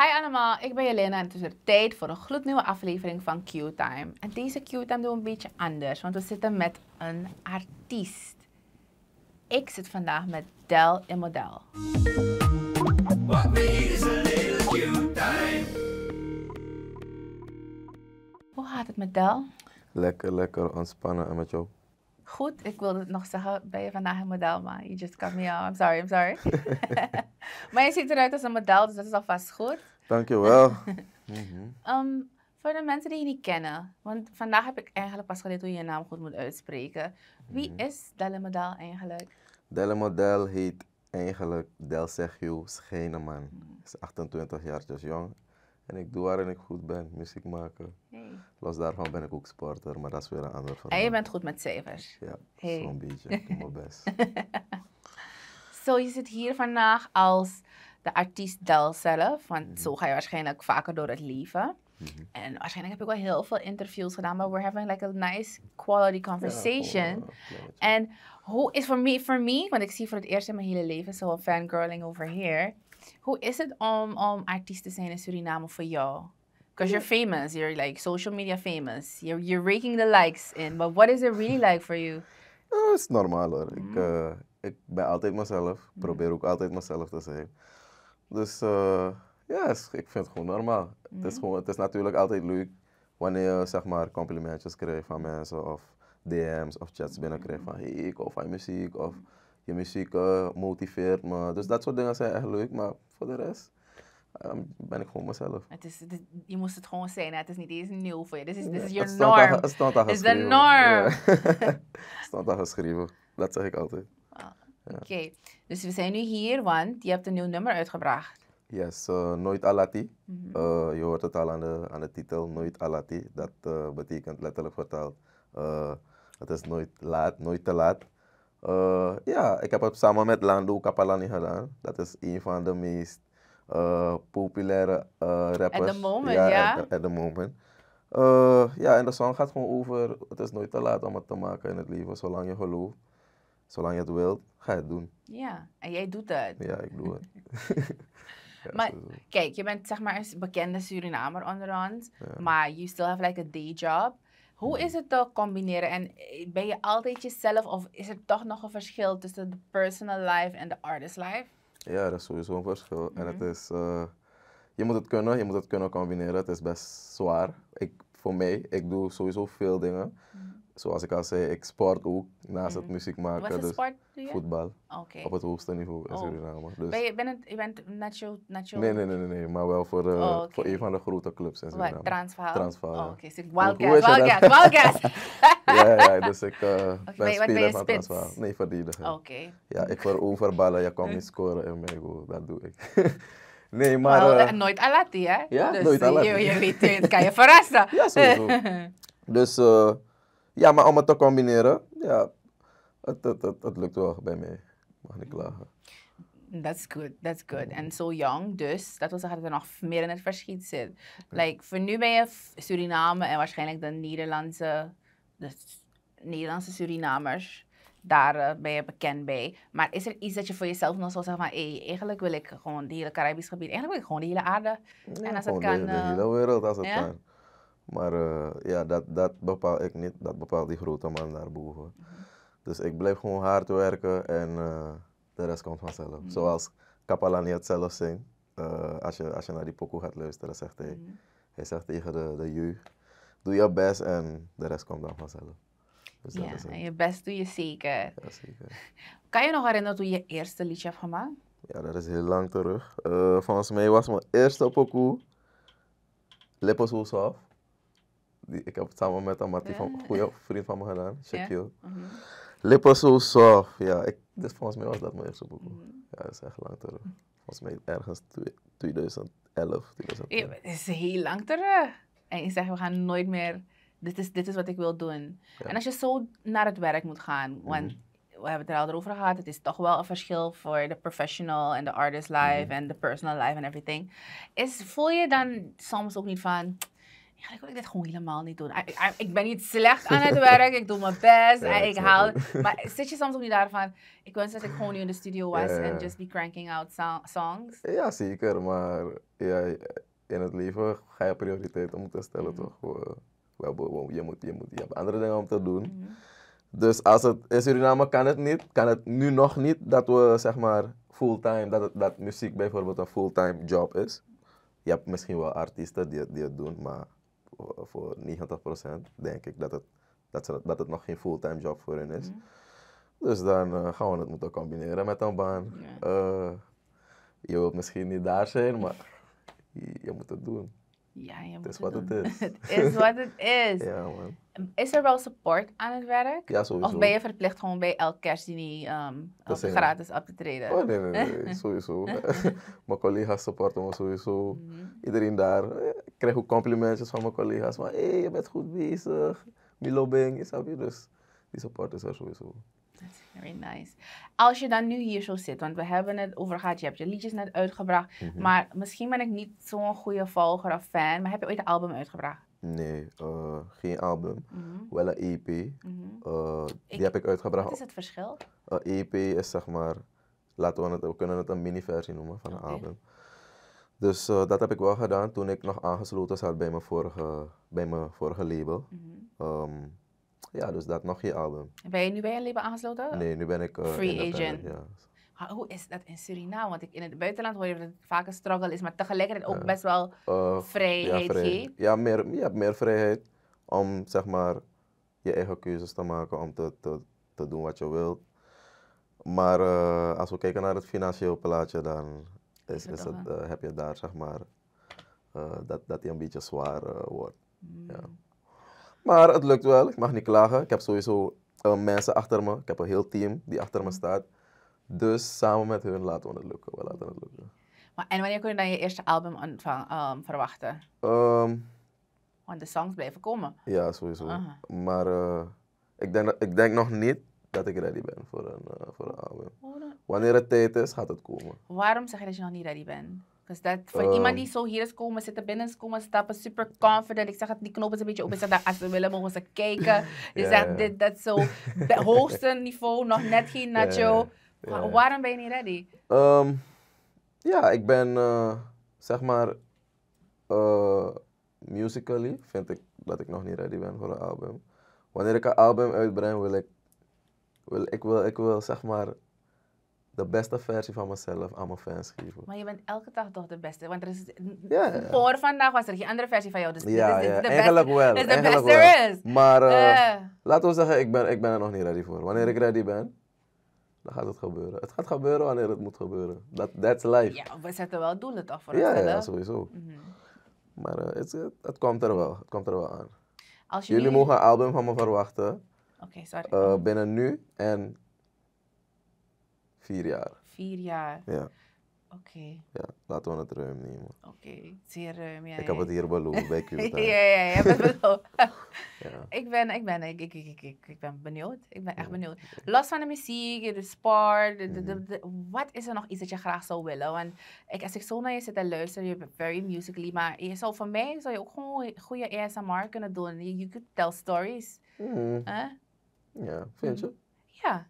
Hi allemaal, ik ben Jelena en het is weer tijd voor een gloednieuwe aflevering van Q-Time. En deze Q-Time doen we een beetje anders, want we zitten met een artiest. Ik zit vandaag met Del in Model. Hoe gaat het met Del? Lekker, lekker, ontspannen en met jou. Goed, ik wilde het nog zeggen, ben je vandaag in model, maar you just cut me out. I'm sorry, I'm sorry. maar je ziet eruit als een model, dus dat is alvast goed. Dankjewel. je mhm. ehm, wel. voor de mensen die je niet kennen, want vandaag heb ik eigenlijk pas geleerd hoe je je naam goed moet uitspreken. Wie mhm. is Delle Model eigenlijk? Delle Model heet eigenlijk Del Sergio Scheneman. Mhm. Is 28 jaar jong. En ik doe waarin ik goed ben, muziek maken. Hey. Los daarvan ben ik ook sporter, maar dat is weer een ander verhaal. En je bent goed met cijfers? Ja, hey. zo'n beetje. Ik doe mijn best. So, je zit hier vandaag als de artiest Del zelf. Want mhm. zo ga je waarschijnlijk vaker door het leven. Mhm. En waarschijnlijk heb ik wel heel veel interviews gedaan, maar we're having like a nice quality conversation. Oh, en hoe is voor me, voor mij, want ik zie voor het eerst in mijn hele leven zo'n fangirling over hier. Hoe is het om, om artiest te zijn in Suriname voor jou? Because you're famous, you're like social media famous, you're, you're raking the likes in. But what is it really like for you? Oh, het is normaal hoor. uh, ik ben altijd mezelf. probeer ook altijd mezelf te zijn. Dus uh, ja, ik vind het gewoon normaal. het, is gewoon, het is natuurlijk altijd leuk wanneer je zeg maar, complimentjes krijgt van mensen of DM's of chats binnenkrijgt van hey, ik hou van je muziek of je muziek eh, motiveert me. Dus dat soort dingen zijn echt leuk, maar voor de rest ehm, ben ik gewoon mezelf. Het is, je moest het gewoon zijn, het is niet eens nieuw voor je. Dit is, dit is je norm. het stond al geschreven. Het is de norm. het stond al geschreven, dat zeg ik altijd. Oké, dus we zijn nu hier, want je hebt een nieuw nummer uitgebracht. Yes, eh, Nooit Alati. Mhm. Eh, je hoort het al aan de, aan de titel, Nooit Alati. Dat eh, betekent letterlijk vertaald, het is nooit laat, nooit te laat. ja, ik heb het samen met Lando Capalani gedaan. Dat is een van de meest populaire rappers. At the moment, ja. At, at the moment. ja, en de song gaat gewoon over, het is nooit te laat om het te maken in het leven, zolang je gelooft zolang je het wilt, ga je het doen. Ja, en jij doet het. Ja, ik doe het. maar kijk, je bent zeg maar een bekende Surinamer onder maar you still have like a day job. Hoe mm. is het te combineren en eh, ben je altijd jezelf of is er toch nog een verschil tussen de personal life en de artist life? Ja, dat is sowieso een verschil. En het mhm. is, eh, je moet het kunnen, je moet het kunnen combineren. Het is best zwaar. Ik, voor mij, ik doe sowieso veel dingen. Mhm zoals ik al zei, ik sport ook naast het mhm. muziek maken. Wat dus sport Voetbal. Op het hoogste niveau in oh. Dus ben je, ben het, je bent Nee, nee, nee, nee, maar wel voor, eh, oh, voor een van de grote clubs in Suriname. Transvaal? Transvaal, oh, Oké, dus okay. so ja, ja, dus ik uh, ben ben speler van Transvaal. Nee, verdediger. Oké. Ja, ik verover overballen, je kan niet scoren in mijn goal, dat doe ik. Nee, maar... Well, uh, nooit alati, hè? Ja, dus nooit alati. Je, je weet, het kan je verrassen. ja, sowieso. Dus... Eh, ja, maar om het te combineren, ja, het, het, het, lukt wel bij mij. Mag niet klagen. That's good, that's good. En zo so young, dus dat wil zeggen dat er nog meer in het verschiet zit. Like, voor nu ben je Suriname en waarschijnlijk de Nederlandse, Nederlandse Surinamers. Daar eh, ben je bekend bij. Maar is er iets dat je voor jezelf nog zou zeggen van... Hey, eigenlijk wil ik gewoon het hele Caribisch gebied. Eigenlijk wil ik gewoon de hele aarde. en als het kan... De, de eh, hele wereld als het kan. Maar eh, ja, dat, dat bepaal ik niet. Dat bepaalt die grote man daarboven. Dus ik blijf gewoon hard werken en eh, de rest komt vanzelf. Mhm. Zoals Kapalani het zelf zingt. Eh, als, je, als je naar die pokoe gaat luisteren, zegt hij, mhm. hij zegt tegen de, de jeugd, doe je best en de rest komt dan vanzelf. Dus ja, en je best doe je zeker. Ja, zeker. Kan je nog herinneren hoe je eerste liedje hebt gemaakt? Ja, dat is heel lang terug. volgens mij was mijn eerste pokoe Lippen Zo die, ik heb het samen met Amati, van, een goede vriend van me gedaan, Shaquille. Mhm. Lippen zo soft, ja. Ik, dus volgens mij was dat mijn eerste boek. Mhm. Ja, dat is echt lang terug. Volgens mij ergens 2011, 2012. Ja, het is heel lang terug. En je zegt we gaan nooit meer, dit is, dit is wat ik wil doen. En als je zo naar het werk moet gaan, mhm. want we hebben het er al over gehad, het is toch wel een verschil voor de professional en de artist life en de personal life en everything. Is, voel je dan soms ook niet van, ja, ik wil dit gewoon helemaal niet doen. ik ben niet slecht aan het werk, ik doe mijn best. Eh, ik haal, maar zit je soms ook niet daarvan, ik wens dat ik gewoon nu in de studio was en just be cranking out songs? Ja, zeker. Maar ja, in het leven ga je prioriteiten moeten stellen, mm toch? Eh, je, moet, je, moet, je hebt andere dingen om te doen. Mhm. Dus als het, in Suriname kan het niet, kan het nu nog niet dat we zeg maar fulltime, dat, dat muziek bijvoorbeeld een fulltime job is. Je hebt misschien wel artiesten die, die het doen, maar voor 90% denk ik dat het, dat, ze, dat het nog geen fulltime job voor hen is. Mhm. Dus dan eh, gaan we het moeten combineren met een baan. Eh, je wilt misschien niet daar zijn, maar je moet het doen. Ja, je het is wat het is. het is wat het is. Ja, man. Is er wel support aan het werk? Ja, sowieso. Of ben je verplicht gewoon bij elk kerstdiner um, ehm, gratis op te treden? Oh, nee, nee, nee. sowieso. mijn collega's supporten me sowieso. Mhm. Iedereen daar. Eh, ik krijg ook complimentjes van mijn collega's. van, hé, hey, je bent goed bezig. Milo Bing, is je? Dus die support is er sowieso. That's very nice. Als je dan nu hier zo zit, want we hebben het over gehad, je hebt je liedjes net uitgebracht, mhm. maar misschien ben ik niet zo'n goede volger of fan, maar heb je ooit een album uitgebracht? Nee, eh, geen album. Mhm. Wel een EP. Mhm. Eh, die heb ik uitgebracht. Wat is het verschil? Een EP is zeg maar, laten we, het, we kunnen het een mini-versie noemen van een album. Dus eh, dat heb ik wel gedaan toen ik nog aangesloten zat bij mijn vorige, bij mijn vorige label. Ehm, ja, dus dat nog je album. Ben je nu bij een label aangesloten? Nee, nu ben ik... Eh, Free agent. Ja. hoe is dat in Suriname? Want ik, in het buitenland hoor je dat het vaak een struggle is, maar tegelijkertijd ook best wel vrijheid eh, ja, ja, meer, je hebt meer vrijheid om zeg maar je eigen keuzes te maken, om te, te, doen wat je wilt. Maar eh, als we kijken naar het financieel plaatje, dan is, is het, heb je daar zeg maar dat, dat een beetje zwaar wordt. Hmm. Ja. Maar het lukt wel. Ik mag niet klagen. Ik heb sowieso eh, mensen achter me. Ik heb een heel team die achter me mhm. staat. Dus samen met hun laten we het lukken. We laten het lukken. Maar, en wanneer kun je dan je eerste album ehm, verwachten? Um, Want de songs blijven komen. Ja, sowieso. Ah. Maar eh, ik, denk, ik denk nog niet dat ik ready ben voor een, eh, voor een album. Wanneer het tijd is, gaat het komen. Waarom zeg je dat je nog niet ready bent? Dus dat voor ehm. iemand die zo hier is komen zitten, binnen is komen stappen, super confident. Ik zeg dat die knop is een beetje open. Ik zeg als ze willen mogen ze kijken. Je zegt dit, dat zo. hoogste niveau, nog net geen nacho. Waarom ben je niet ready? Ehm, ja, ik ben eh, zeg maar uh, musically vind ik dat ik nog niet ready ben voor een album. Wanneer ik een album uitbreng, wil ik, wil, ik, wil, ik wil zeg maar de beste versie van mezelf aan mijn fans geven. Maar je bent elke dag toch de beste? Want er is, ja, voor vandaag was er geen andere versie van jou. Dus ja, de eigenlijk beste, wel. is de beste wel. Is. Maar eh, eh. laten we zeggen, ik ben, ik ben er nog niet ready voor. Wanneer ik ready ben, dan gaat het gebeuren. Het gaat gebeuren wanneer het moet gebeuren. That, that's life. Ja, we zetten wel doelen toch voor ja, onszelf? Ja, sowieso. Mm Maar eh, het, het, komt er wel. Het komt er wel aan. Als jullie... mogen een album van me verwachten. Oké, sorry. binnen nu en Vier jaar. Vier jaar. Ja. Oké. Ja, laten we het ruim nemen. Oké, zeer ruim. Ja, ik heb het hier beloofd bij Q. ja, ja, ja, Ik ben, ik ben, ik, ik, ik, ik, ben benieuwd. Ik ben echt benieuwd. Los van de muziek, de sport, de, de, mhm. de, wat is er nog iets dat je graag zou willen? Want ik, als ik zo naar je zit en luister, je bent very musically, maar je zou voor mij zou je ook gewoon goede ASMR kunnen doen. You, could tell stories. Mhm. Ja, vind je? Mhm. Ja.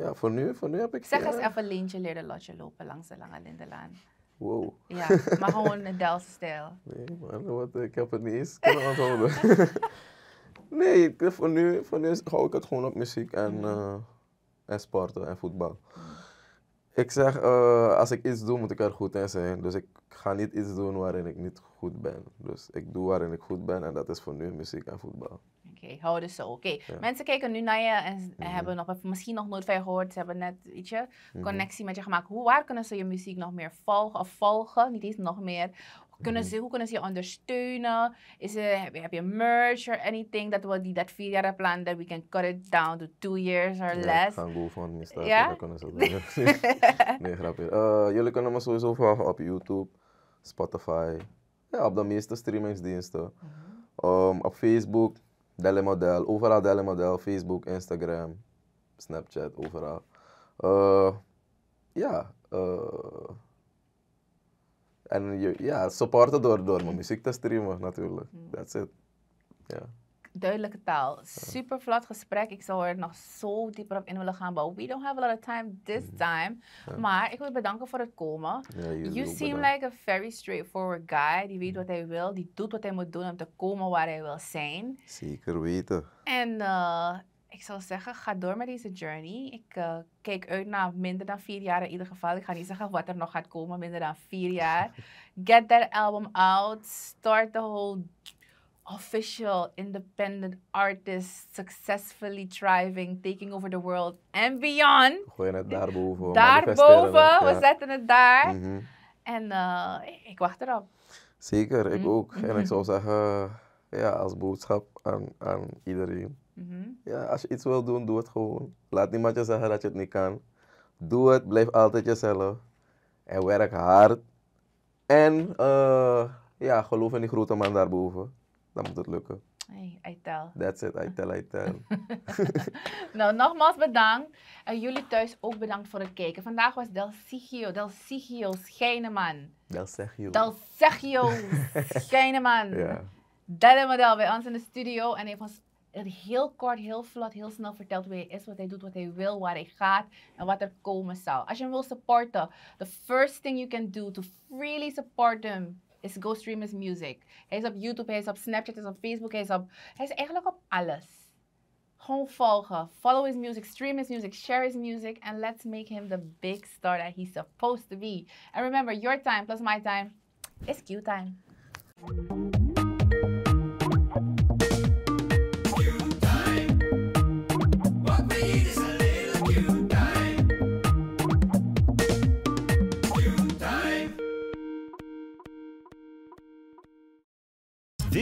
Ja, voor nu, voor nu heb ik... Zeg eens eh, even Leentje leren lotje lopen langs de Lange Lindelaan. Wow. Ja, maar gewoon een Delftse stijl. Nee man, wat, ik heb het niet eens kunnen onthouden. nee, voor nu, voor nu hou ik het gewoon op muziek en, mhm. eh, sporten en voetbal. Ik zeg, eh, als ik iets doe, moet ik er goed in zijn. Dus ik ga niet iets doen waarin ik niet goed ben. Dus ik doe waarin ik goed ben en dat is voor nu muziek en voetbal. Oké, okay, hou zo. Oké, mensen kijken nu naar je en mhm. hebben nog, misschien nog nooit van je gehoord. Ze hebben net, weet mhm. connectie met je gemaakt. Hoe, waar kunnen ze je muziek nog meer volgen of volgen? Niet eens nog meer. Kunnen mhm. ze, hoe kunnen ze je ondersteunen? Is er, heb, je, heb je merch of anything dat we die dat vier jaar plan that we can cut it down to two years or ja, less? Gaan GoFundMe starten, ja? dat kunnen ze doen. nee, grapje. Eh, jullie kunnen me sowieso volgen op YouTube, Spotify, ja, op de meeste streamingsdiensten. Mm op Facebook, Dellemodel, overal Dellemodel, Facebook, Instagram, Snapchat, overal. Eh, ja, eh, en ja, supporten door, door mijn muziek te streamen natuurlijk. Hmm. That's it. Ja duidelijke taal. Super vlot gesprek. Ik zou er nog zo dieper op in willen gaan. But we don't have a lot of time this mm. time. Maar ik wil bedanken voor het komen. you seem like a very straightforward guy. Die weet mm. wat hij wil. Die doet wat hij moet doen om te komen waar hij wil zijn. Zeker weten. En eh, ik zou zeggen, ga door met deze journey. Ik eh, kijk uit naar minder dan vier jaar in ieder geval. Ik ga niet zeggen wat er nog gaat komen. Minder dan vier jaar. Get that album out. Start the whole official independent artist, successfully thriving, taking over the world and beyond. Gooi het daarboven. Daarboven, we zetten het daar. Mhm. En eh, ik wacht erop. Zeker, ik mhm. ook. En ik mhm. zou zeggen, ja, als boodschap aan, aan iedereen. Ja, als je iets wil doen, doe het gewoon. Laat niemand je zeggen dat je het niet kan. Doe het, blijf altijd jezelf. En werk hard. En eh, ja, geloof in die grote man daarboven dan moet het lukken. Hey, I tell. That's it, I tell, I tell. nou, nogmaals bedankt. En jullie thuis ook bedankt voor het kijken. Vandaag was Del Sigio, Del Sigio Schijneman. Del Sigio. Del Sigio Schijneman. ja. Delle model bij ons in de studio. En heeft ons heel kort, heel vlot, heel snel verteld wie hij is, wat hij doet, wat hij wil, waar hij gaat en wat er komen zal. Als je hem wil supporten, the first thing you can do to freely support him is go stream is music. Hij is op YouTube, hij is op Snapchat, hij is op Facebook, hij is, op, hij is eigenlijk op alles. Gewoon volgen. Follow his music, stream his music, share his music, and let's make him the big star that he's supposed to be. And remember, your time plus my time is Q time.